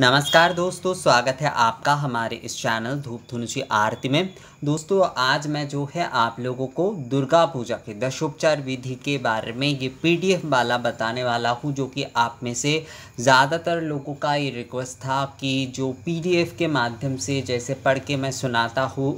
नमस्कार दोस्तों स्वागत है आपका हमारे इस चैनल धूप धुनुजी आरती में दोस्तों आज मैं जो है आप लोगों को दुर्गा पूजा के दशोपचार विधि के बारे में ये पीडीएफ वाला बताने वाला हूँ जो कि आप में से ज़्यादातर लोगों का ये रिक्वेस्ट था कि जो पीडीएफ के माध्यम से जैसे पढ़ के मैं सुनाता हूँ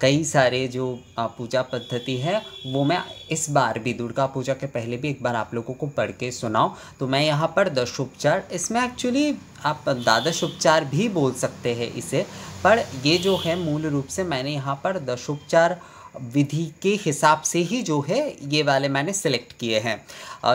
कई सारे जो पूजा पद्धति है वो मैं इस बार भी दुर्गा पूजा के पहले भी एक बार आप लोगों को पढ़ के सुनाऊँ तो मैं यहाँ पर दशोपचार इसमें एक्चुअली आप द्वादश उपचार भी बोल सकते हैं इसे पर ये जो है मूल रूप से मैंने यहाँ पर दशोपचार विधि के हिसाब से ही जो है ये वाले मैंने सेलेक्ट किए हैं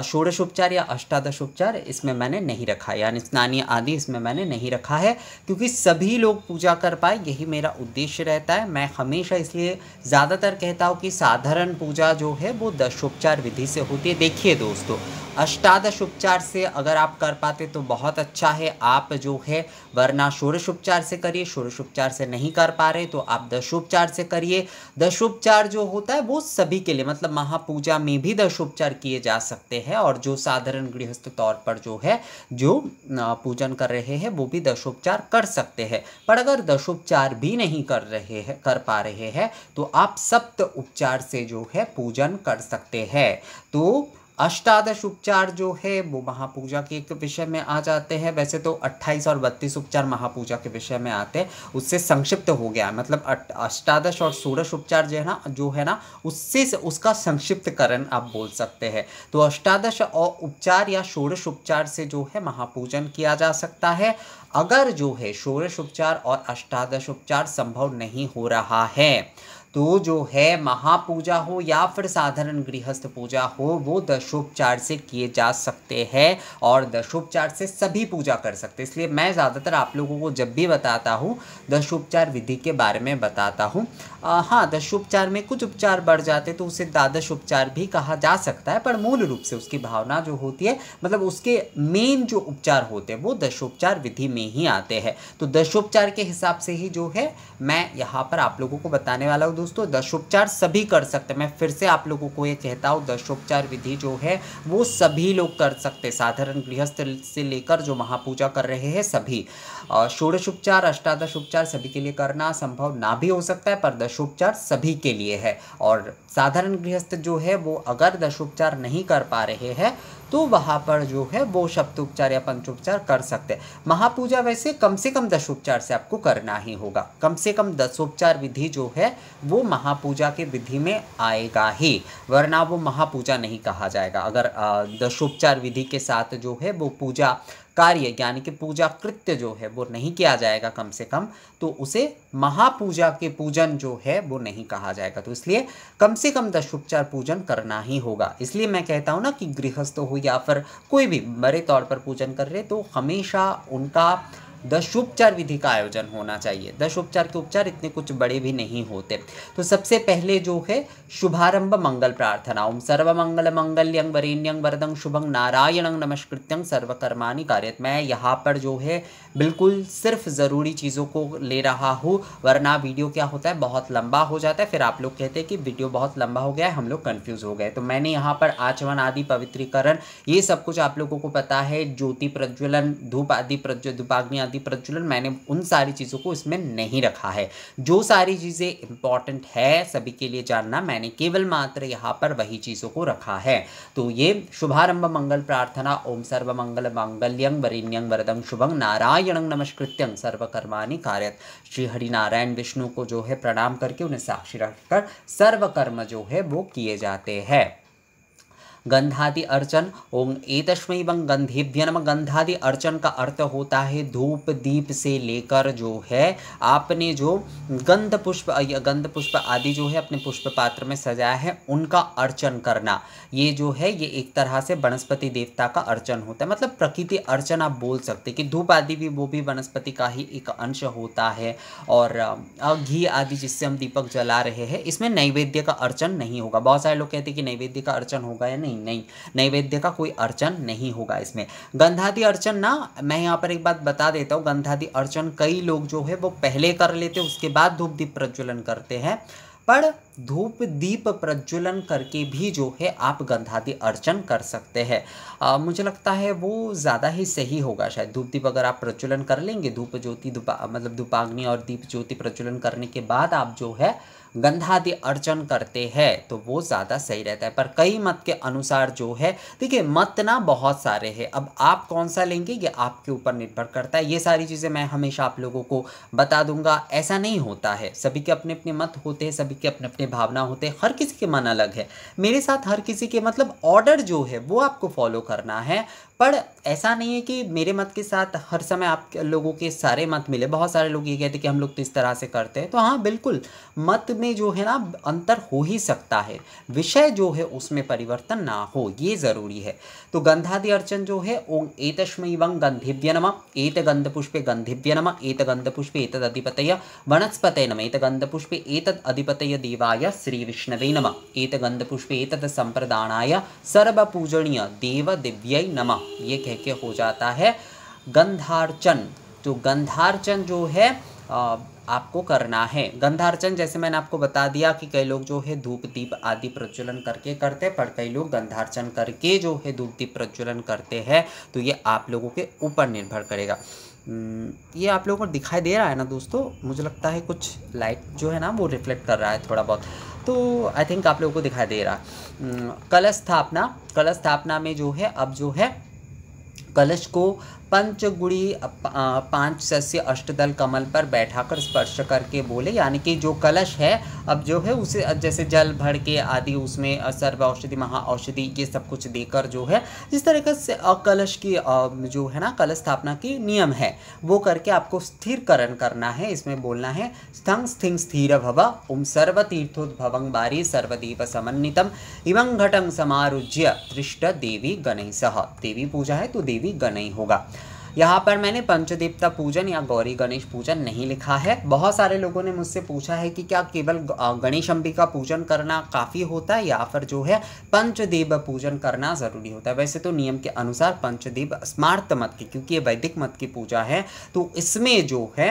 षोड़शोपचार या अष्टादशोपचार इसमें मैंने नहीं रखा यानी स्नानी आदि इसमें मैंने नहीं रखा है क्योंकि सभी लोग पूजा कर पाए यही मेरा उद्देश्य रहता है मैं हमेशा इसलिए ज़्यादातर कहता हूँ कि साधारण पूजा जो है वो दशोपचार विधि से होती है देखिए दोस्तों अष्टादश उपचार से अगर आप कर पाते तो बहुत अच्छा है आप जो है वरना षोड़श उपचार से करिए षोड़श उपचार से नहीं कर पा रहे तो आप दशोपचार से करिए दशोपचार जो होता है वो सभी के लिए मतलब महापूजा में भी दशोपचार किए जा सकते सकते हैं और जो साधारण गृहस्थ तौर पर जो है जो पूजन कर रहे हैं वो भी दशोपचार कर सकते हैं पर अगर दशोपचार भी नहीं कर रहे हैं कर पा रहे हैं तो आप सप्त उपचार से जो है पूजन कर सकते हैं तो अष्टादश उपचार जो है वो महापूजा के एक विषय में आ जाते हैं वैसे तो 28 और 32 उपचार महापूजा के विषय में आते हैं उससे संक्षिप्त हो गया मतलब अष्टादश और षोड़श उपचार जो है ना जो है ना उससे उसका संक्षिप्तकरण आप बोल सकते हैं तो अष्टादश और उपचार या षोड़श उपचार से जो है महापूजन किया जा सकता है अगर जो है षोड़श उपचार और अष्टादश उपचार संभव नहीं हो रहा है तो जो है महापूजा हो या फिर साधारण गृहस्थ पूजा हो वो दशोपचार से किए जा सकते हैं और दशोपचार से सभी पूजा कर सकते हैं इसलिए मैं ज़्यादातर आप लोगों को जब भी बताता हूँ दशोपचार विधि के बारे में बताता हूँ हाँ दशोपचार में कुछ उपचार बढ़ जाते तो उसे द्वादश उपचार भी कहा जा सकता है पर मूल रूप से उसकी भावना जो होती है मतलब उसके मेन जो उपचार होते हैं वो दशोपचार विधि में ही आते हैं तो दशोपचार के हिसाब से ही जो है मैं यहाँ पर आप लोगों को बताने वाला हूँ दोस्तों दशोपचार सभी कर सकते हैं मैं फिर से आप लोगों को ये कहता हूँ दशोपचार विधि जो है वो सभी लोग कर सकते साधारण गृहस्थ से लेकर जो महापूजा कर रहे हैं सभी षोड़श उपचार अष्टादश उपचार सभी के लिए करना संभव ना भी हो सकता है पर दशोपचार सभी के लिए है और साधारण गृहस्थ जो है वो अगर दशोपचार नहीं कर पा रहे हैं तो वहाँ पर जो है वो उपचार या पंचोपचार कर सकते हैं महापूजा वैसे कम से कम दशोपचार से आपको करना ही होगा कम से कम उपचार विधि जो है वो महापूजा के विधि में आएगा ही वरना वो महापूजा नहीं कहा जाएगा अगर दशोपचार विधि के साथ जो है वो पूजा कार्य यानी कि पूजा कृत्य जो है वो नहीं किया जाएगा कम से कम तो उसे महापूजा के पूजन जो है वो नहीं कहा जाएगा तो इसलिए कम से कम दशोपचार पूजन करना ही होगा इसलिए मैं कहता हूँ ना कि गृहस्थ हो या फिर कोई भी बड़े तौर पर पूजन कर रहे तो हमेशा उनका दशोपचार विधि का आयोजन होना चाहिए दशोपचार के उपचार इतने कुछ बड़े भी नहीं होते तो सबसे पहले जो है शुभारंभ मंगल प्रार्थना ओम मंगल मंगल्यंग वरेण्यंग वरदंग शुभंग नारायणंग नमस्कृत्यंग सर्वकर्माणी कार्यत मैं यहाँ पर जो है बिल्कुल सिर्फ ज़रूरी चीज़ों को ले रहा हूँ वरना वीडियो क्या होता है बहुत लंबा हो जाता है फिर आप लोग कहते हैं कि वीडियो बहुत लंबा हो गया है हम लोग कन्फ्यूज़ हो गए तो मैंने यहाँ पर आचमन आदि पवित्रीकरण ये सब कुछ आप लोगों को पता है ज्योति प्रज्वलन धूप आदि प्रज्वल धूपाग्नि आदि शांति प्रज्वलन मैंने उन सारी चीज़ों को इसमें नहीं रखा है जो सारी चीज़ें इंपॉर्टेंट है सभी के लिए जानना मैंने केवल मात्र यहाँ पर वही चीज़ों को रखा है तो ये शुभारंभ मंगल प्रार्थना ओम सर्व मंगल मंगल्यंग वरिण्यंग वरदं शुभं नारायणं नमस्कृत्यं सर्वकर्मानि कार्यत श्री हरि नारायण विष्णु को जो है प्रणाम करके उन्हें साक्षी रखकर सर्व कर्म जो है वो किए जाते हैं गंधादि अर्चन ओम एतस्मय बंग गंधेभ्य नम गंधादि अर्चन का अर्थ होता है धूप दीप से लेकर जो है आपने जो गंध पुष्प गंध पुष्प आदि जो है अपने पुष्प पात्र में सजाया है उनका अर्चन करना ये जो है ये एक तरह से वनस्पति देवता का अर्चन होता है मतलब प्रकृति अर्चन आप बोल सकते कि धूप आदि भी वो भी वनस्पति का ही एक अंश होता है और घी आदि जिससे हम दीपक जला रहे हैं इसमें नैवेद्य का अर्चन नहीं होगा बहुत सारे लोग कहते हैं कि नैवेद्य का अर्चन होगा या नहीं नहीं नहीं नैवेद्य का कोई अर्चन नहीं होगा इसमें गंधादि अर्चन ना मैं यहाँ पर एक बात बता देता हूँ गंधादि अर्चन कई लोग जो है वो पहले कर लेते हैं उसके बाद धूप दीप प्रज्वलन करते हैं पर धूप दीप प्रज्वलन करके भी जो है आप गंधादि अर्चन कर सकते हैं मुझे लगता है वो ज़्यादा ही सही होगा शायद धूप दीप अगर आप प्रज्वलन कर लेंगे धूप ज्योति दुपा मतलब धूपाग्नि और दीप ज्योति प्रज्वलन करने के बाद आप जो है गंधादि अर्चन करते हैं तो वो ज़्यादा सही रहता है पर कई मत के अनुसार जो है देखिए मत ना बहुत सारे हैं अब आप कौन सा लेंगे ये आपके ऊपर निर्भर करता है ये सारी चीज़ें मैं हमेशा आप लोगों को बता दूंगा ऐसा नहीं होता है सभी के अपने अपने मत होते हैं सभी के अपने अपने भावना होते हैं हर किसी के मन अलग है मेरे साथ हर किसी के मतलब ऑर्डर जो है वो आपको फॉलो करना है पर ऐसा नहीं है कि मेरे मत के साथ हर समय आप लोगों के सारे मत मिले बहुत सारे लोग ये कहते हैं कि हम लोग तो इस तरह से करते हैं तो हाँ बिल्कुल मत में जो है ना अंतर हो ही सकता है विषय जो है उसमें परिवर्तन ना हो ये ज़रूरी है तो गंधादि अर्चन जो है ओम वंग गंधिव्य नम एत गंध पुष्पे गंधिव्य नम एत गंध पुष्पे एतद अधिपतय वनस्पत नम एत गंध पुष्पे एतद अधिपतय देवाय श्री विष्णवे नम एत गंध पुष्पे एतद संप्रदानाय सर्वपूजनीय देव दिव्य नमः ये कह के हो जाता है गंधार्चन तो गंधार्चन जो है आ, आपको करना है गंधार्चन जैसे मैंने आपको बता दिया कि कई लोग जो है धूप दीप आदि प्रज्वलन करके करते पर कई लोग गंधार्चन करके जो है धूप दीप प्रज्वलन करते हैं तो ये आप लोगों के ऊपर निर्भर करेगा ये आप लोगों को दिखाई दे रहा है ना दोस्तों मुझे लगता है कुछ लाइट जो है ना वो रिफ्लेक्ट कर रहा है थोड़ा बहुत तो आई थिंक आप लोगों को दिखाई दे रहा कलश स्थापना कलश स्थापना में जो है अब जो है कलश को पंचगुड़ी पांच सस्य अष्टदल कमल पर बैठाकर स्पर्श करके बोले यानी कि जो कलश है अब जो है उसे जैसे जल भर के आदि उसमें सर्व औषधि महा औषधि ये सब कुछ देकर जो है जिस तरीके से कलश की जो है ना कलश स्थापना की नियम है वो करके आपको स्थिरकरण करना है इसमें बोलना है स्थंग स्थिंग स्थिर भव ओम सर्वतीर्थोद्भवं बारी सर्वदीप समन्वितम इवं घटंग समारुज्य त्रिष्ट देवी गणेश देवी पूजा है तो देवी गणई होगा यहाँ पर मैंने पंचदेवता पूजन या गौरी गणेश पूजन नहीं लिखा है बहुत सारे लोगों ने मुझसे पूछा है कि क्या केवल गणेश अंबिका पूजन करना काफ़ी होता है या फिर जो है पंचदेव पूजन करना ज़रूरी होता है वैसे तो नियम के अनुसार पंचदेव स्मार्त मत की क्योंकि ये वैदिक मत की पूजा है तो इसमें जो है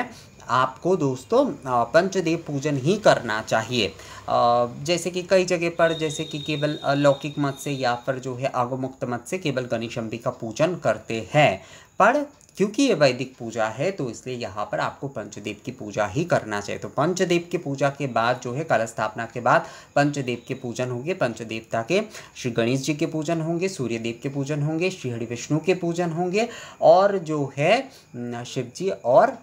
आपको दोस्तों पंचदेव पूजन ही करना चाहिए जैसे कि कई जगह पर जैसे कि केवल लौकिक मत से या फिर जो है आगोमुक्त मत से केवल गणेश अंबिका पूजन करते हैं पर क्योंकि ये वैदिक पूजा है तो इसलिए यहाँ पर आपको पंचदेव की पूजा ही करना चाहिए तो पंचदेव की पूजा के बाद जो है कल स्थापना के बाद पंचदेव के पूजन होंगे पंचदेवता के श्री गणेश जी के पूजन होंगे सूर्यदेव के पूजन होंगे श्री हरि विष्णु के पूजन होंगे और जो है शिव जी और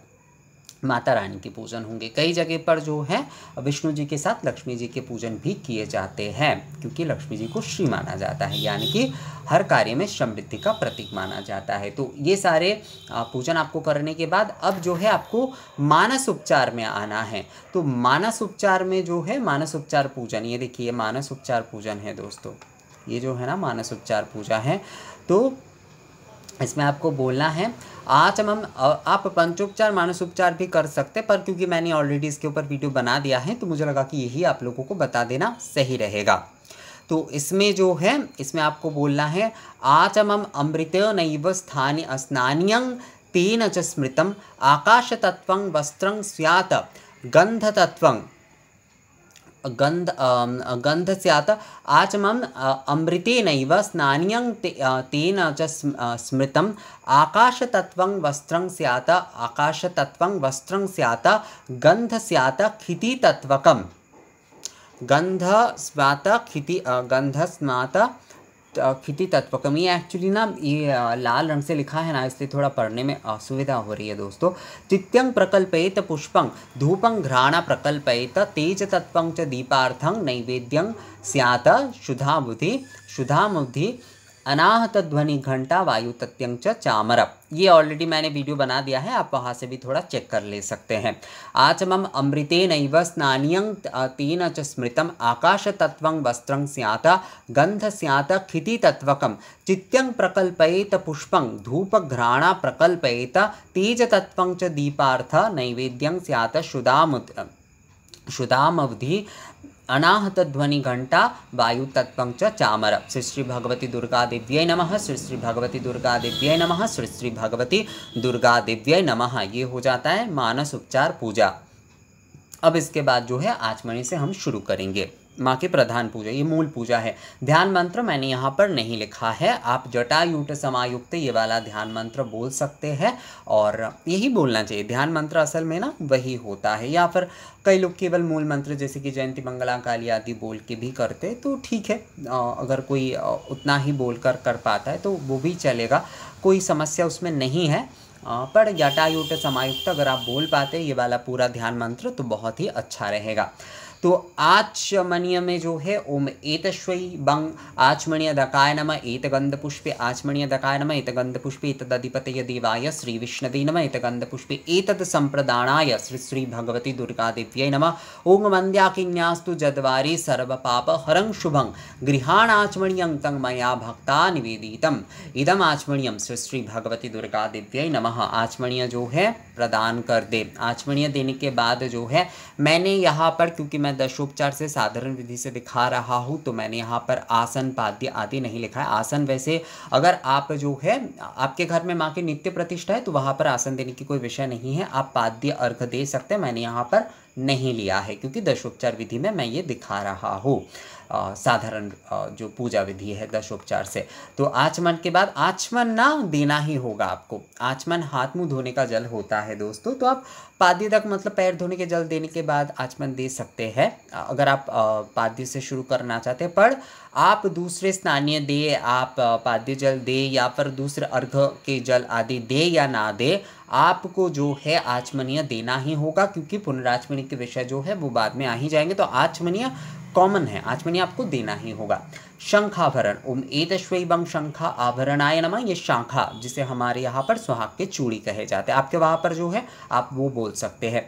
माता रानी के पूजन होंगे कई जगह पर जो है विष्णु जी के साथ लक्ष्मी जी के पूजन भी किए जाते हैं क्योंकि लक्ष्मी जी को श्री माना जाता है यानी कि हर कार्य में समृद्धि का प्रतीक माना जाता है तो ये सारे पूजन आपको करने के बाद अब जो है आपको मानस उपचार में आना है तो मानस उपचार में जो है मानस उपचार पूजन ये देखिए मानस उपचार पूजन है दोस्तों ये जो है ना मानस उपचार पूजा है तो इसमें आपको बोलना है आज हम आप पंचोपचार मानसोपचार भी कर सकते हैं पर क्योंकि मैंने ऑलरेडी इसके ऊपर वीडियो बना दिया है तो मुझे लगा कि यही आप लोगों को बता देना सही रहेगा तो इसमें जो है इसमें आपको बोलना है आज हम अमृत नैव स्थानी स्नान्यंग तेन च स्मृतम आकाश तत्व वस्त्र स्यात गंध तत्व गंध गंध स्यात् आचम अमृते नव ते तेन च स्मृत आकाशतत्व वस्त्र वस्त्रं आकाशतत्व वस्त्र वस्त्रं गंध गन्ध स्यात् गंध स्वात स्मात् गंध स्वात फिति तत्व कमी एक्चुअली ना ये लाल रंग से लिखा है ना इसलिए थोड़ा पढ़ने में असुविधा हो रही है दोस्तों तित्यंग प्रकल्पयेत पुष्पंग धूपंग घ्राणा प्रकल्पयेत तेज तत्व च दीपार्थं नैवेद्यं स्यात शुधाबुधि बुद्धि अनाहत ध्वनि घंटा वायु तत्यंच चामर ये ऑलरेडी मैंने वीडियो बना दिया है आप वहाँ से भी थोड़ा चेक कर ले सकते हैं आचमम अमृते नव स्नानीय तेन च स्मृतम आकाश तत्व वस्त्र स्यात गंध स्यात खिति तत्वकम चित्यंग प्रकल्पयेत पुष्प धूप घ्राणा प्रकल्पयेत तेज तत्व च दीपार्थ नैवेद्यंग स्यात शुदामुत शुदामवधि अनाहत ध्वनि घंटा वायु तत्व चामर श्री श्री भगवती दुर्गा दिव्य नम श्री श्री भगवती दुर्गा दिव्य नम श्री श्री भगवती दुर्गा दिव्य नम ये हो जाता है मानस उपचार पूजा अब इसके बाद जो है आचमणी से हम शुरू करेंगे माँ की प्रधान पूजा ये मूल पूजा है ध्यान मंत्र मैंने यहाँ पर नहीं लिखा है आप जटायुट समायुक्त ये वाला ध्यान मंत्र बोल सकते हैं और यही बोलना चाहिए ध्यान मंत्र असल में ना वही होता है या फिर कई लोग केवल मूल मंत्र जैसे कि जयंती मंगला काली आदि बोल के भी करते तो ठीक है अगर कोई उतना ही बोल कर कर पाता है तो वो भी चलेगा कोई समस्या उसमें नहीं है पर जटायुट समायुक्त अगर आप बोल पाते ये वाला पूरा ध्यान मंत्र तो बहुत ही अच्छा रहेगा तो आचमनीय में जो है ओम एतश्वयी बंग आचमणीय दकाय नम एत गंध पुष्पे आचमणीय दकाय नम एत गंध पुष्पे एतदधिपतय देवाय श्री विष्णुदे नम एत गंध पुष्पे एतद संप्रदानाय श्री श्री भगवती दुर्गा दिव्य नम ओं मंद्याकिन्यास्तु जद्वारी सर्व पाप हरं शुभं आचमणीय तंग मया भक्ता निवेदित इदम आचमणीय श्री श्री भगवती दुर्गा दिव्य नम आचमणीय जो है प्रदान कर दे आचमणीय देने के बाद जो है मैंने यहाँ पर क्योंकि मैं मैं दशोपचार से साधारण विधि से दिखा रहा हूँ तो मैंने यहाँ पर आसन पाद्य आदि नहीं लिखा है आसन वैसे अगर आप जो है आपके घर में माँ की नित्य प्रतिष्ठा है तो वहाँ पर आसन देने की कोई विषय नहीं है आप पाद्य अर्घ दे सकते हैं मैंने यहाँ पर नहीं लिया है क्योंकि दशोपचार विधि में मैं ये दिखा रहा हूँ साधारण जो पूजा विधि है दशोपचार से तो आचमन के बाद आचमन ना देना ही होगा आपको आचमन हाथ मुंह धोने का जल होता है दोस्तों तो आप पाद्य तक मतलब पैर धोने के जल देने के बाद आचमन दे सकते हैं अगर आप पाद्य से शुरू करना चाहते हैं पर आप दूसरे स्नानीय दे आप पाद्य जल दे या पर दूसरे अर्घ के जल आदि दे या ना दे आपको जो है आचमनीय देना ही होगा क्योंकि पुनराचमनी के विषय जो है वो बाद में आ ही जाएंगे तो आचमनीय कॉमन है आचमनी आपको देना ही होगा शंखाभरण ओम एतश्वैबम शंखा आय नमा ये शंखा जिसे हमारे यहाँ पर सुहाग के चूड़ी कहे जाते हैं आपके वहाँ पर जो है आप वो बोल सकते हैं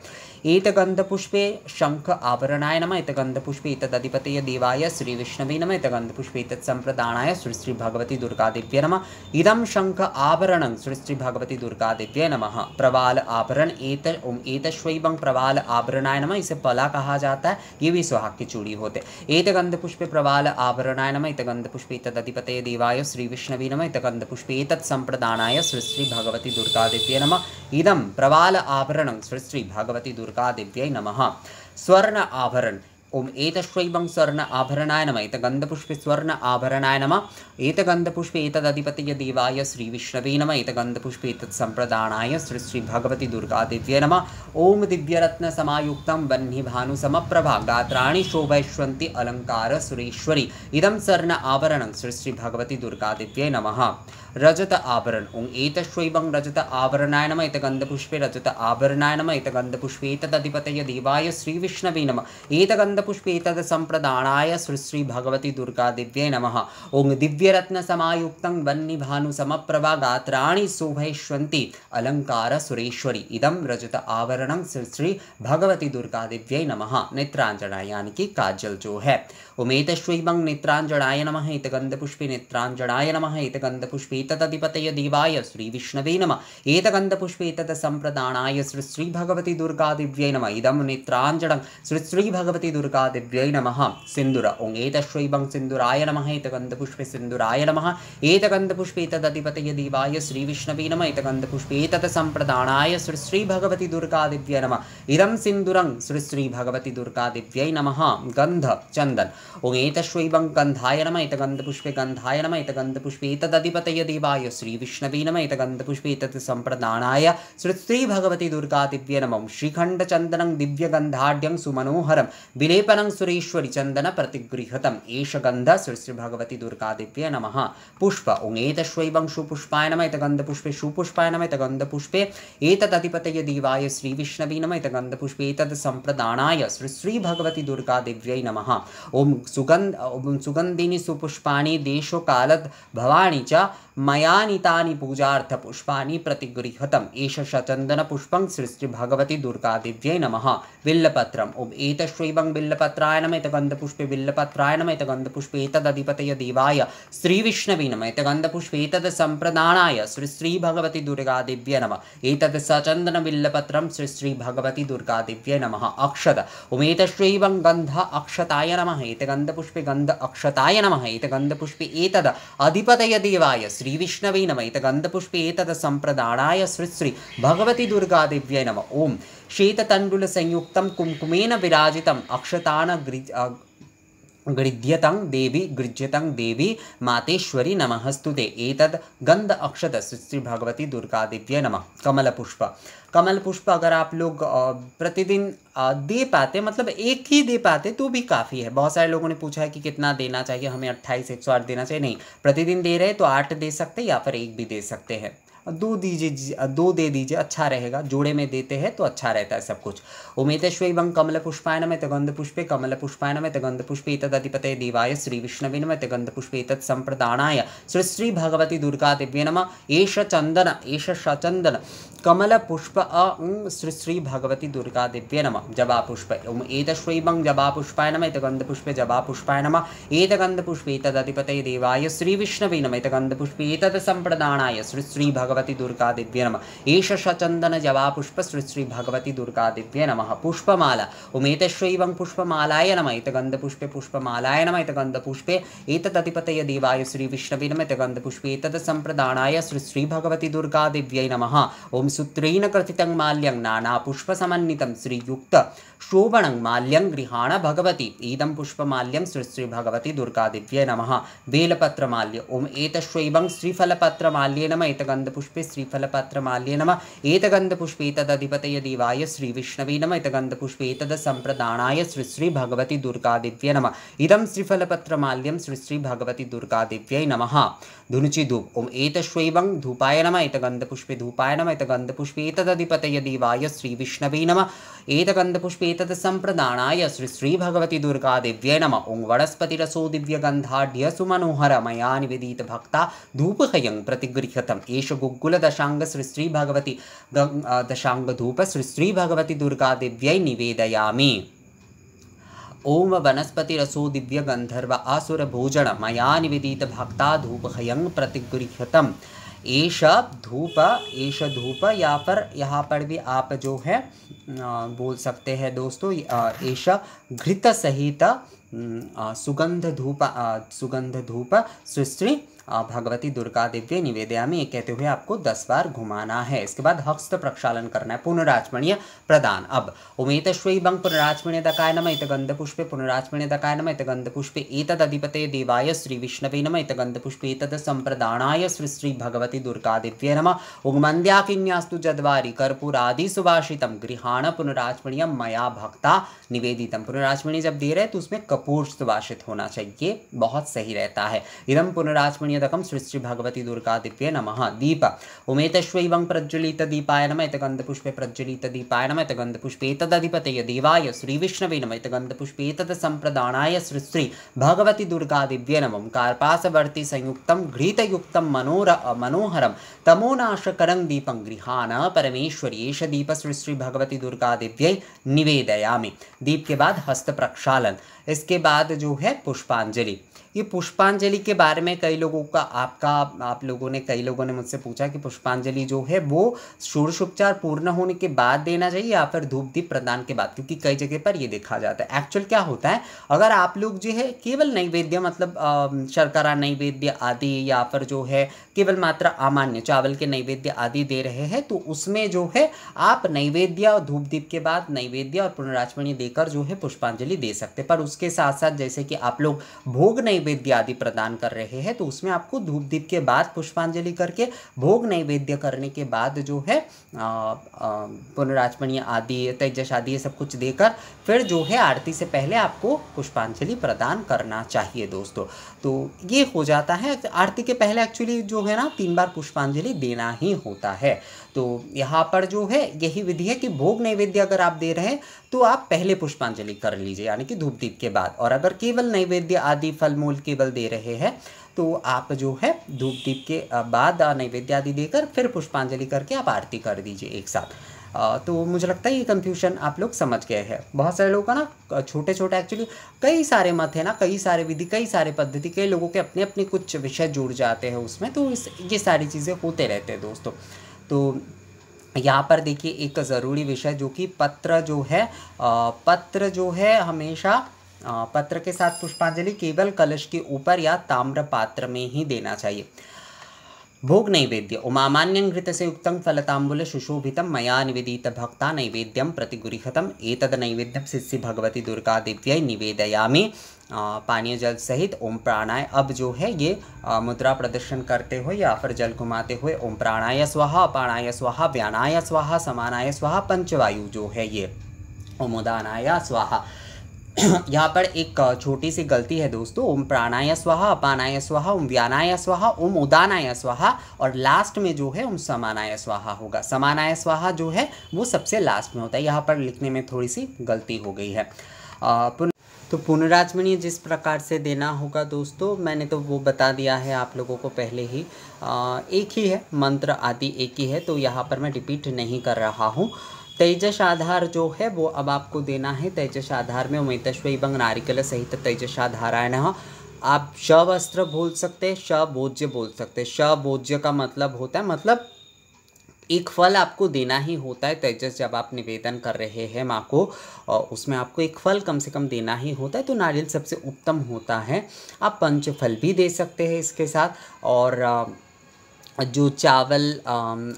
एतगन्धपुष्पे शंख आवरणाय नम एतगन्धपुष्पे एतदधिपतय देवाय श्रीविष्णवे नम एतगन्धपुष्पे एतत्सम्प्रदानाय श्रीश्रीभगवती दुर्गादिव्य नमः इदं शङ्ख आवरणं श्रीश्रीभगवती दुर्गादिव्य नमः प्रवाल आभरण एत ओम एतश्वैवं प्रवाल आभरणाय नम इसे पला कहा जाता है ये भी सुहाग की चूड़ी होते गंधपुष्पे प्रवाल आभरणाय नम गंधपुष्पे एतदधिपतय देवाय श्रीविष्णवे नम श्री एतत्सम्प्रदानाय दुर्गा दिव्य नम इदम प्रवाल श्री श्रीश्रीभगवती दुर्गा गुलिकादिव्यै नमः स्वर्ण आभरण ओम एतश्वैवं स्वर्ण आभरणाय नम एतगन्धपुष्पे स्वर्ण आभरणाय नम एतगन्धपुष्पे एतदधिपतयदेवाय श्रीविष्णवे नम एतगन्धपुष्पे एतत्सम्प्रदानाय श्री श्रीभगवति दुर्गादिव्य नम ओं दिव्यरत्नसमायुक्तं वह्निभानुसमप्रभा गात्राणि शोभयिष्वन्ति अलङ्कार सुरेश्वरी इदं स्वर्ण आभरणं श्री श्रीभगवति दुर्गादिव्यै नमः रजत आभरण ओं एतश्वैवं रजत आवरणाय नम इत गंधपुष्पे रजत आवरणाय नम इत गंधपुष्पे एतदधिपतय देवाय श्री विष्णवे नम गंधपुष्पे एतद् संप्रदाय श्रीश्री भगवती दुर्गा दिव्य नम ओं सामुक्त वन्नी भानु वह्निभानुसमप्रभा गात्राणि शोभयिष्यन्ति अलंकार सुरेश्वरी इदम रजत आवरणं श्री भगवती दुर्गा दिव्य नम नेत्रांजना की काजल जो है उमेतश्वैवं नेत्रांजनाय नमः इत गन्धपुष्पे नेत्रांजनाय नम इत गन्धपुष्पे एतदधिपतय देवाय श्रीविष्णवे नमः तत तत्सम्प्रदानाय श्री भगवती दुर्गा दिव्य नम इदम नेत्राञ्जनं श्री श्री भगवती दुर्गा दिव्य नम सिंधुर ओं एतश्वैवं सिन्दुराय नमः एतगन्धपुष्पे सिन्दुराय नमः एतगन्धपुष्पे तदधिपतय देवाय श्रीविष्णवे नमः तत तत्सम्प्रदानाय श्री श्री भगवती दुर्गा दिव्य नम इदम सिंधुर श्री श्री भगवती दुर्गा दिव्य नम गंध चंदन ओं एतश्वैवं गंधाय नम एतगन्धपुष्पे गंधाय नम एतगन्धपुष्पे तदधिपतय वासुदेवाय श्रीविष्णवे नम एतगन्धपुष्पे तत् दुर्गा श्रीभगवति दुर्गादिव्य नमं श्रीखण्डचन्दनं दिव्यगन्धाढ्यं सुमनोहरं विलेपनं सुरेश्वरि चन्दन प्रतिगृहतम् एष गन्ध श्रीश्रीभगवति दुर्गादिव्य नमः पुष्प उङेतश्वैवं सुपुष्पाय नम एतगन्धपुष्पे सुपुष्पाय नम एतगन्धपुष्पे एतदधिपतय देवाय श्रीविष्णवे नम एतगन्धपुष्पे दुर्गा सम्प्रदानाय नम ओं नमः ॐ सुगन्ध सुगन्धिनि सुपुष्पाणि देशोकालद् भवानि च मयानि तानि पूजार्थपुष्पाणि प्रतिगृहतम् एष शचन्दनपुष्पं सृष्टि भगवति दुर्गा नमः नम उम् एतश्वैवं बिल्लपत्राय नम एतगन्धपुष्पे बिल्लपत्राय नम एतगन्धपुष्पे एतदधिपतय देवाय श्रीविष्णवे नम एतगन्धपुष्पे एतद् सम्प्रदानाय श्री श्रीभगवति दुर्गादिव्य नमः एतद् सचन्दनबिल्लपत्रं श्री श्रीभगवति दुर्गादिव्य नमः अक्षत उमेतश्वैवं गन्ध अक्षताय नमः एतगन्धपुष्पे गंध अक्षताय नम एतगन्धपुष्पे एतद् अधिपतय देवाय श्री श्रीविष्णवेन वैतगन्धपुष्पे एतद् सम्प्रदानाय भगवति दुर्गादेव्यै नम ॐ शीततण्डुलसंयुक्तं कुम्कुमेन विराजितम् अक्षतानग्रि गृह्यतां देवी गृह्यतां देवी मातेश्वरी नमःस्तुते एतद् गंध अक्षत श्री भगवती दुर्गा दिव्य नम कमल पुष्प कमल पुष्प अगर आप लोग प्रतिदिन दे पाते मतलब एक ही दे पाते तो भी काफ़ी है बहुत सारे लोगों ने पूछा है कि कितना देना चाहिए हमें अट्ठाईस एक सौ आठ देना चाहिए नहीं प्रतिदिन दे रहे तो आठ दे सकते या फिर एक भी दे सकते हैं दो दीजिए दो दे दीजिए अच्छा रहेगा जोड़े में देते हैं तो अच्छा रहता है सब कुछ पुष्पे कमल पुष्पाय तगंधपुष्पे तगंध पुष्पे तद तदिपते देवाय श्री तगंध पुष्पे तत् तत्संप्रदानाय श्री श्री भगवती दुर्गा दिव्य नम एष चंदन एष सचंदन कमल पुष्प अ श्री श्री भगवती दुर्गा दिव्य नम जबा पुष्प ओम एतश्वैवं जबा पुष्पाय नम एतगंध पुष्पे जबा पुष्पाय नम एतगंध पुष्पे तदधिपते देवाय श्री विष्णवे नम एतगंध पुष्पे तद संप्रदानाय श्री श्री भगव भगवती दुर्गा दिव्य नम एष शचंदन जवा पुष्प श्री भगवती दुर्गा दिव्य नम पुष्पमाला उमेतश्वं पुष्पमालाय नम इत गंधपुष्पे पुष्पमालाय नम इत गंधपुष्पे एतदतिपतय देवाय श्री विष्णवे नम इत गंधपुष्पे एतद संप्रदानाय श्री श्री भगवती दुर्गा दिव्य नम ओं सूत्रेण कृथितं माल्यं नानापुष्पसमन्वितं श्रीयुक्त శోభణం మాల్యం గృహాణ భగవతి ఈదం పుష్పమాల్యం శ్రీ శ్రీ భగవతి దుర్గాదివ్యే నమ వేలపత్రమాల్య ఓం ఏతశ్వైవం శ్రీఫలపత్రమాల్యే నమ ఏతగంధపుష్పే శ్రీఫలపత్రమాల్యే నమ ఏతగంధపుష్పేతదధిపతయ దేవాయ శ్రీ విష్ణవే నమ ఏతగంధపుష్పేతద సంప్రదానాయ శ్రీ శ్రీ భగవతి దుర్గాదివ్యే నమ ఇదం శ్రీఫలపత్రమాల్యం శ్రీ శ్రీ భగవతి దుర్గాదివ్యై నమ ధునుచి ధూప్ ఓం ఏతశ్వైవం ధూపాయ నమ ఏతగంధపుష్పే ధూపాయ నమ ఏతగంధపుష్పేతదధిపతయ దేవాయ శ్రీ విష్ణవే నమ ఏతగంధపుష్పే एतत् सम्प्रदानाय श्री दुर्गादिव्यै नम ॐ वनस्पतिरसो दिव्यगन्धाढ्यसुमनोहरमया निवेदितभक्ता धूपहयं प्रतिगृह्यतम् एष गुग्गुलदशाङ्ग श्रीश्रीभगवति दशाङ्गधूप श्रीश्रीभगवति दुर्गादिव्यै निवेदयामि ओम वनस्पतिरसो दिव्यगन्धर्व आसुरभोजन मया निवेदितभक्ता धूपहयं प्रतिगृह्यतम् एश धूप एश धूप या पर यहाँ पर भी आप जो है बोल सकते हैं दोस्तों एश घृत सहित सुगंध धूप सुगंध धूप सुश्री हाँ, भगवती दुर्गा दिव्य निवेदया ये कहते हुए आपको दस बार घुमाना है इसके बाद हस्त प्रक्षालन करना है पुनराजमणीय प्रदान अब उमेत श्वेबंग पुनराचमणीय दकाय नम इत गंध पुष्पे पुनराचमणीय दकाय नम इत गंध पुष्पे अधिपते देवाय श्री विष्णवे नम इत गंध पुष्पे एतद संप्रदानाय श्री श्री भगवती दुर्गा दिव्य नम उगमंद्या किन्यास्तु जद्वारी कर्पूरादि सुभाषित गृहाण पुनराजमणीय मया भक्ता निवेदित पुनराचमणीय जब दे रहे तो उसमें कपूर सुभाषित होना चाहिए बहुत सही रहता है इदम पुनराजमणी यदकं श्रीश्रीभगवती दुर्गादिव्ये नमः दीप उमेतश्वैवं प्रज्वलितदीपाय नम एतगन्धपुष्पे प्रज्वलितदीपाय नम एतगन्धपुष्पे एतदधिपतय देवाय श्रीविष्णवे नम एतगन्धपुष्पे एतदसम्प्रदानाय श्रीश्री भगवती दुर्गादिव्ये नमं कार्पासवर्ति संयुक्तं घृतयुक्तं मनोर मनोहरं तमोनाशकरं दीपं गृहाण परमेश्वरी एष दीप श्रीश्री भगवती दुर्गादिव्यै निवेदयामि दीप के बाद हस्त प्रक्षालन इसके बाद जो है पुष्पांजलि ये पुष्पांजलि के बारे में कई लोगों का आपका आप लोगों ने कई लोगों ने मुझसे पूछा कि पुष्पांजलि जो है वो षोड़श उपचार पूर्ण होने के बाद देना चाहिए या फिर धूप दीप प्रदान के बाद क्योंकि कई जगह पर ये देखा जाता है एक्चुअल क्या होता है अगर आप लोग जो है केवल नैवेद्य मतलब शर्करा नैवेद्य आदि या फिर जो है केवल मात्र अमान्य चावल के नैवेद्य आदि दे रहे हैं तो उसमें जो है आप नैवेद्य और धूप दीप के बाद नैवेद्य और पुनराचमणी देकर जो है पुष्पांजलि दे सकते पर उस उसके साथ साथ जैसे कि आप लोग भोग नैवेद्य आदि प्रदान कर रहे हैं तो उसमें आपको धूप दीप के बाद पुष्पांजलि करके भोग नैवेद्य करने के बाद जो है पुनराचमणीय आदि तेजस आदि ये सब कुछ देकर फिर जो है आरती से पहले आपको पुष्पांजलि प्रदान करना चाहिए दोस्तों तो ये हो जाता है आरती के पहले एक्चुअली जो है ना तीन बार पुष्पांजलि देना ही होता है तो यहाँ पर जो है यही विधि है कि भोग नैवेद्य अगर आप दे रहे हैं तो आप पहले पुष्पांजलि कर लीजिए यानी कि धूप दीप के बाद और अगर केवल नैवेद्य आदि फल मूल केवल दे रहे हैं तो आप जो है धूप दीप के बाद नैवेद्य आदि देकर फिर पुष्पांजलि करके आप आरती कर दीजिए एक साथ तो मुझे लगता है ये कन्फ्यूजन आप लोग समझ गए हैं बहुत सारे लोगों का ना छोटे छोटे एक्चुअली कई सारे मत है ना कई सारे विधि कई सारे पद्धति कई लोगों के अपने अपने कुछ विषय जुड़ जाते हैं उसमें तो इस ये सारी चीज़ें होते रहते हैं दोस्तों तो यहाँ पर देखिए एक ज़रूरी विषय जो कि पत्र जो है पत्र जो है हमेशा पत्र के साथ पुष्पांजलि केवल कलश के ऊपर या ताम्र पात्र में ही देना चाहिए भोग नैवेद्य घृत से युक्त फलताम्बुल सुशोभित मया निवेदित भक्ता नैवेद्यम प्रतिगुरीहतम एतद् नैवेद्यम शिष्य भगवती दुर्गा दिव्य निवेदयामी पानीय जल सहित ओम प्राणाय अब जो है ये मुद्रा प्रदर्शन करते हुए या फिर जल घुमाते हुए ओम प्राणाय स्वाहा अपाणाय स्वाहा व्यानाय स्वाहा समानाय स्वाहा पंचवायु जो है ये उदानाय स्वाहा यहाँ पर एक छोटी सी गलती है दोस्तों ओम प्राणाय स्वाहा अपानाय स्वाहा ओम व्यानाय स्वाहा ओम उदानाय स्वाहा और लास्ट में जो है ओम समानाय स्वाहा होगा समानाय स्वाहा जो है वो सबसे लास्ट में होता है यहाँ पर लिखने में थोड़ी सी गलती हो गई है पुनः तो पुनराचमणीय जिस प्रकार से देना होगा दोस्तों मैंने तो वो बता दिया है आप लोगों को पहले ही आ, एक ही है मंत्र आदि एक ही है तो यहाँ पर मैं रिपीट नहीं कर रहा हूँ तेजस आधार जो है वो अब आपको देना है तेजस आधार में उमेतश्व एवं नारिकल सहित तेजस आधारायण आप शव अस्त्र बोल सकते हैं शवोज्य बोल सकते हैं शवोज्य का मतलब होता है मतलब एक फल आपको देना ही होता है तेजस जब आप निवेदन कर रहे हैं माँ को उसमें आपको एक फल कम से कम देना ही होता है तो नारियल सबसे उत्तम होता है आप पंच फल भी दे सकते हैं इसके साथ और जो चावल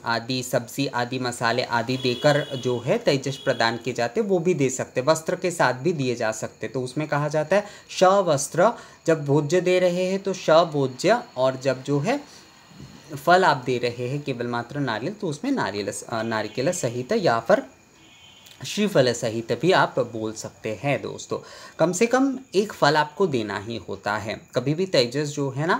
आदि सब्जी आदि मसाले आदि देकर जो है तेजस प्रदान किए जाते वो भी दे सकते वस्त्र के साथ भी दिए जा सकते तो उसमें कहा जाता है श वस्त्र जब भोज्य दे रहे हैं तो श भोज्य और जब जो है फल आप दे रहे हैं केवल मात्र नारियल तो उसमें नारियल नारिकेला सहित या फिर श्रीफल सहित भी आप बोल सकते हैं दोस्तों कम से कम एक फल आपको देना ही होता है कभी भी तेजस जो है ना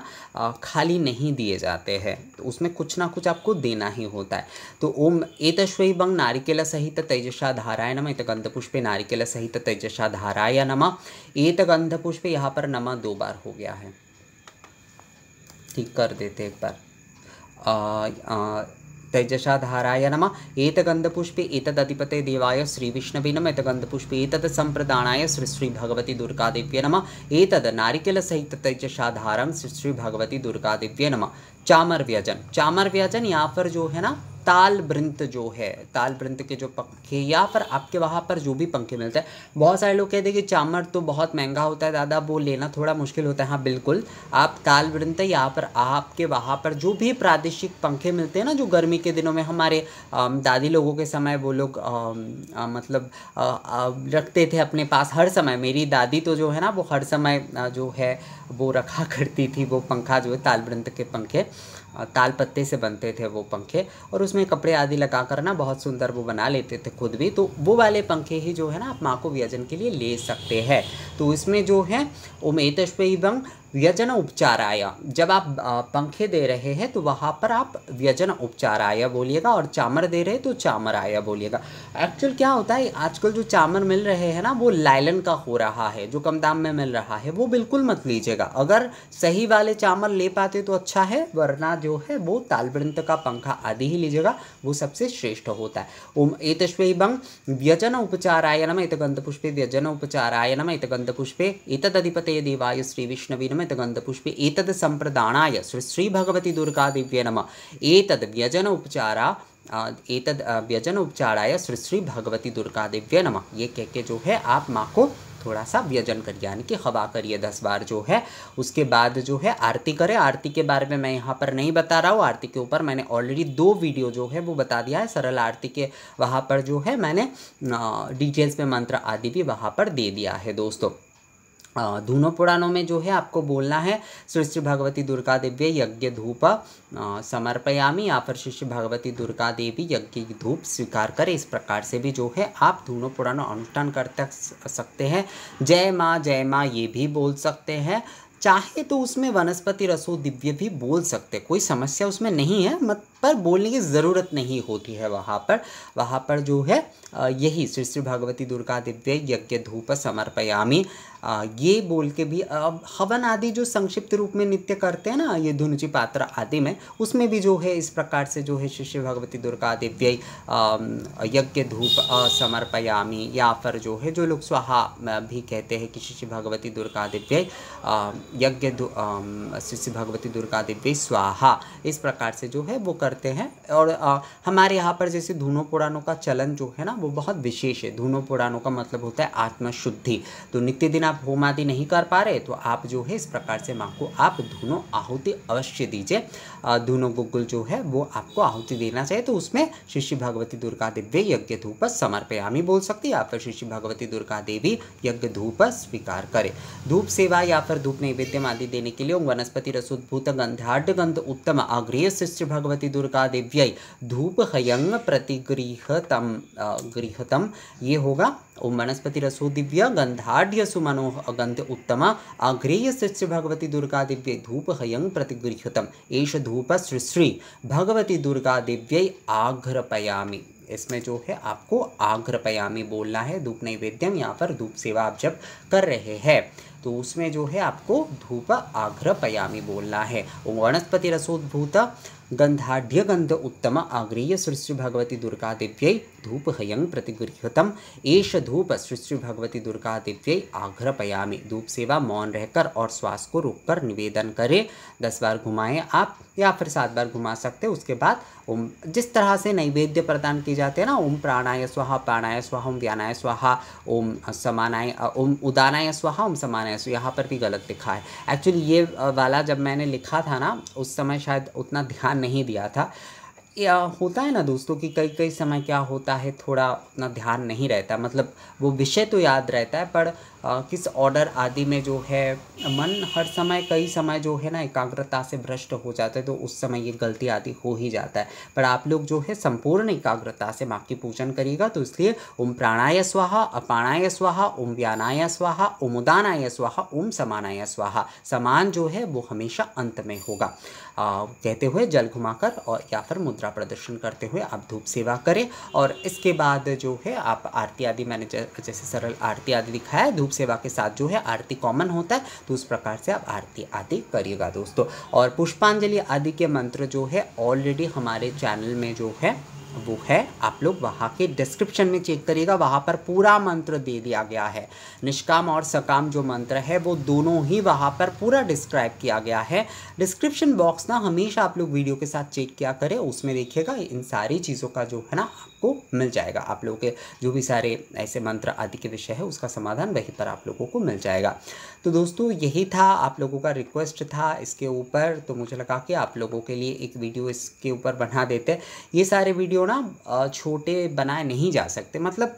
खाली नहीं दिए जाते हैं तो उसमें कुछ ना कुछ आपको देना ही होता है तो ओम एतश्वई बंग नारिकेला सहित तेजसा धाराय नम एत गंध पुष्पे नारिकेला सहित तेजसा धाराय नमा एत गंध पुष्पे यहाँ पर नमा दो बार हो गया है ठीक कर देते एक बार तैजशाधाराय नम एतगन्धपुष्पे एतदधिपते देवाय श्रीविष्णवे नम एतगन्धपुष्पे एतत् सम्प्रदानाय श्री श्री भगवती दुर्गादेव्य नम एतद् नारिकेलसहित तैजशाधारम श्री श्री भगवती दुर्गादेव्य नम चामर व्यजन चामर व्यजन यहाँ पर जो है ना ताल वृंत जो है ताल वृंत के जो पंखे या फिर आपके वहाँ पर जो भी पंखे मिलते हैं बहुत सारे लोग कहते हैं कि चामर तो बहुत महंगा होता है दादा वो लेना थोड़ा मुश्किल होता है हाँ बिल्कुल आप ताल वृंत या पर आपके वहाँ पर जो भी प्रादेशिक पंखे मिलते हैं ना जो गर्मी के दिनों में हमारे दादी लोगों के समय वो लोग आ, आ, मतलब आ, रखते थे अपने पास हर समय मेरी दादी तो जो है ना वो हर समय जो है वो रखा करती थी वो पंखा जो है ताल तालवृंत के पंखे ताल पत्ते से बनते थे वो पंखे और उसमें कपड़े आदि लगा कर ना बहुत सुंदर वो बना लेते थे खुद भी तो वो वाले पंखे ही जो है ना आप माँ को व्यजन के लिए ले सकते हैं तो इसमें जो है बंग व्यजन उपचाराय जब आप पंखे दे रहे हैं तो वहाँ पर आप व्यजन उपचाराय बोलिएगा और चामर दे रहे तो चामर आया बोलिएगा एक्चुअल क्या होता है आजकल जो चामर मिल रहे हैं ना वो लाइलन का हो रहा है जो कम दाम में मिल रहा है वो बिल्कुल मत लीजिएगा अगर सही वाले चामर ले पाते तो अच्छा है वरना जो है वो तालवृंत का पंखा आदि ही लीजिएगा वो सबसे श्रेष्ठ होता है ओम बंग व्यजन उपचाराय नम पुष्पे व्यजन उपचाराय नम एतगंधपुष्पे एतदधिपते देवाय श्री विष्णवी नम गन्धपुष्पे एतद् भगवती दुर्गा दिव्य नम एतद् व्यजन उपचारा एतद व्यजन उपचाराय श्री श्री भगवती दुर्गा दिव्य नम ये कह के जो है आप माँ को थोड़ा सा व्यजन करिए यानी कि हवा करिए दस बार जो है उसके बाद जो है आरती करें आरती के बारे में मैं यहाँ पर नहीं बता रहा हूँ आरती के ऊपर मैंने ऑलरेडी दो वीडियो जो है वो बता दिया है सरल आरती के वहाँ पर जो है मैंने डिटेल्स में मंत्र आदि भी वहाँ पर दे दिया है दोस्तों दोनों पुराणों में जो है आपको बोलना है श्री भगवती दुर्गा देवी यज्ञ धूप समर्पयामी या फिर श्री भगवती दुर्गा देवी यज्ञ धूप स्वीकार करें इस प्रकार से भी जो है आप दोनों पुराण अनुष्ठान कर सकते हैं जय माँ जय माँ ये भी बोल सकते हैं चाहे तो उसमें वनस्पति रसो दिव्य भी बोल सकते कोई समस्या उसमें नहीं है मत पर बोलने की ज़रूरत नहीं होती है वहाँ पर वहाँ पर जो है यही श्री श्री भगवती दुर्गा दिव्य यज्ञ धूप समर्पयामी ये बोल के भी अब हवन आदि जो संक्षिप्त रूप में नित्य करते हैं ना ये धुनुचि पात्र आदि में उसमें भी जो है इस प्रकार से जो है शिष्य भगवती दुर्गा दिव्य यज्ञ धूप समर्पयामी या फिर जो है जो लोग स्वाहा भी कहते हैं कि शिष्य भगवती दुर्गा दिव्य यज्ञ शिष्य भगवती दुर्गा दिव्य स्वाहा इस प्रकार से जो है वो करते हैं और आ, हमारे यहाँ पर जैसे धुनो पुराणों का चलन जो है ना वो बहुत विशेष है धुनो पुराणों का मतलब होता है आत्मशुद्धि तो नित्य दिन आप आप होम आदि नहीं कर पा रहे तो आप जो है इस प्रकार से माँ को आप दोनों आहुति अवश्य दीजिए दोनों गुगुल जो है वो आपको आहुति देना चाहिए तो उसमें शिष्य भगवती दुर्गा दिव्य यज्ञ धूप समर्पयामी बोल सकती है या फिर शिष्य भगवती दुर्गा देवी यज्ञ धूप स्वीकार करे धूप सेवा या फिर धूप नैवेद्यम आदि देने के लिए वनस्पति रसोद्भूत गंधाढ़ गंध उत्तम अग्रह शिष्य भगवती दुर्गा दिव्य धूप हयंग प्रतिगृहतम गृहतम ये होगा ओम वनस्पति रसो दिव्य गंधाढ़ सुमनो गंध उत्तम अग्रेय श्री भगवती दुर्गा दिव्य धूप हयं प्रतिगृहत एष धूप श्री भगवती दुर्गा दिव्य आघ्रपयामी इसमें जो है आपको आघ्रपयामी बोलना है धूप नैवेद्यम यहाँ पर धूप सेवा आप जब कर रहे हैं तो उसमें जो है आपको धूप आघ्रपयामी बोलना है वनस्पति रसोद्भूत श्री भगवती दुर्गा दिव्य धूप हयं प्रतिगृहतम एष धूप श्री भगवती दुर्गा दिव्य आघ्रपयामी धूप सेवा मौन रहकर और श्वास को रोककर निवेदन करें दस बार घुमाएं आप या फिर सात बार घुमा सकते उसके बाद ओम जिस तरह से नैवेद्य प्रदान किए जाते हैं ना ओम प्राणाय स्वाहा प्राणाय स्वाहा ओम व्यानाय स्वाहा ओम समानाय ओम उदानाय स्वाहा ओम समानाय स्वाहा यहाँ पर भी गलत लिखा है एक्चुअली ये वाला जब मैंने लिखा था ना उस समय शायद उतना ध्यान नहीं दिया था या होता है ना दोस्तों कि कई कई समय क्या होता है थोड़ा उतना ध्यान नहीं रहता मतलब वो विषय तो याद रहता है पर आ, किस ऑर्डर आदि में जो है मन हर समय कई समय जो है ना एकाग्रता से भ्रष्ट हो जाता है तो उस समय ये गलती आदि हो ही जाता है पर आप लोग जो है संपूर्ण एकाग्रता से माँ की पूजन करिएगा तो इसलिए ओम प्राणाय स्वाहा अपाणाय स्वाहा ओम व्यानाय स्वाहा ओम उदानाय स्वाहा ओम समानाय स्वाहा समान जो है वो हमेशा अंत में होगा कहते हुए जल घुमाकर और या फिर मुद्रा प्रदर्शन करते हुए आप धूप सेवा करें और इसके बाद जो है आप आरती आदि मैंने जैसे सरल आरती आदि दिखाया धूप सेवा के साथ जो है आरती कॉमन होता है तो उस प्रकार से आप आरती आदि करिएगा दोस्तों और पुष्पांजलि आदि के मंत्र जो है ऑलरेडी हमारे चैनल में जो है वो है आप लोग वहाँ के डिस्क्रिप्शन में चेक करिएगा वहाँ पर पूरा मंत्र दे दिया गया है निष्काम और सकाम जो मंत्र है वो दोनों ही वहाँ पर पूरा डिस्क्राइब किया गया है डिस्क्रिप्शन बॉक्स ना हमेशा आप लोग वीडियो के साथ चेक किया करें उसमें देखिएगा इन सारी चीज़ों का जो है ना को मिल जाएगा आप लोगों के जो भी सारे ऐसे मंत्र आदि के विषय है उसका समाधान वहीं पर आप लोगों को मिल जाएगा तो दोस्तों यही था आप लोगों का रिक्वेस्ट था इसके ऊपर तो मुझे लगा कि आप लोगों के लिए एक वीडियो इसके ऊपर बना देते ये सारे वीडियो ना छोटे बनाए नहीं जा सकते मतलब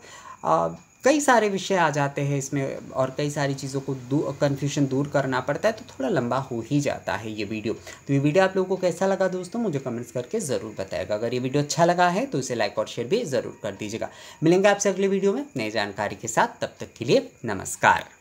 कई सारे विषय आ जाते हैं इसमें और कई सारी चीज़ों को कन्फ्यूजन दूर करना पड़ता है तो थोड़ा लंबा हो ही जाता है ये वीडियो तो ये वीडियो आप लोगों को कैसा लगा दोस्तों मुझे कमेंट्स करके ज़रूर बताएगा अगर ये वीडियो अच्छा लगा है तो इसे लाइक और शेयर भी ज़रूर कर दीजिएगा मिलेंगे आपसे अगले वीडियो में नई जानकारी के साथ तब तक के लिए नमस्कार